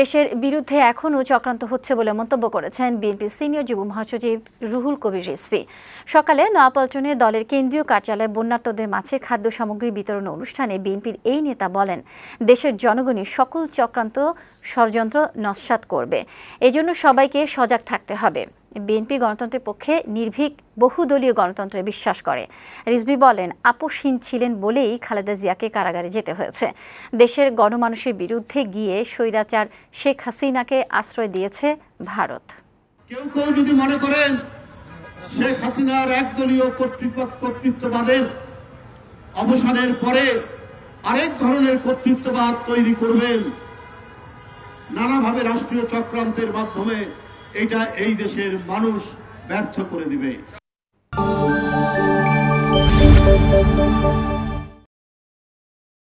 দেশের বিরুদ্ধে এখনও চক্রান্ত হচ্ছে বলে মন্তব্য করেছেন বিএনপির সিনিয়র যুব মহাসচিব রুহুল কবির রিসপি সকালে নয়াপল্টনে দলের কেন্দ্রীয় কার্যালয়ে বন্যার্তদের মাঝে খাদ্য সামগ্রী বিতরণ অনুষ্ঠানে বিএনপির এই নেতা বলেন দেশের জনগণই সকল চক্রান্ত ষড়যন্ত্র নস্বাত করবে এজন্য সবাইকে সজাগ থাকতে হবে বিএনপি গণতন্ত্রের পক্ষে নির্ভীক বহুদলীয় গণতন্ত্রে বিশ্বাস করে রিজবি বলেন আপোষহীন ছিলেন বলেই খালেদা জিয়াকে কারাগারে যেতে হয়েছে দেশের গণমানুষের বিরুদ্ধে গিয়ে স্বৈরাচার শেখ হাসিনাকে আশ্রয় দিয়েছে ভারত কেউ কেউ যদি মনে করেন শেখ হাসিনার একদলীয় কর্তৃপক্ষ কর্তৃত্ববাদের অবসানের পরে আরেক ধরনের কর্তৃত্ববাদ তৈরি করবেন নানাভাবে রাষ্ট্রীয় চক্রান্তের মাধ্যমে এটা এই দেশের মানুষ ব্যর্থ করে দিবে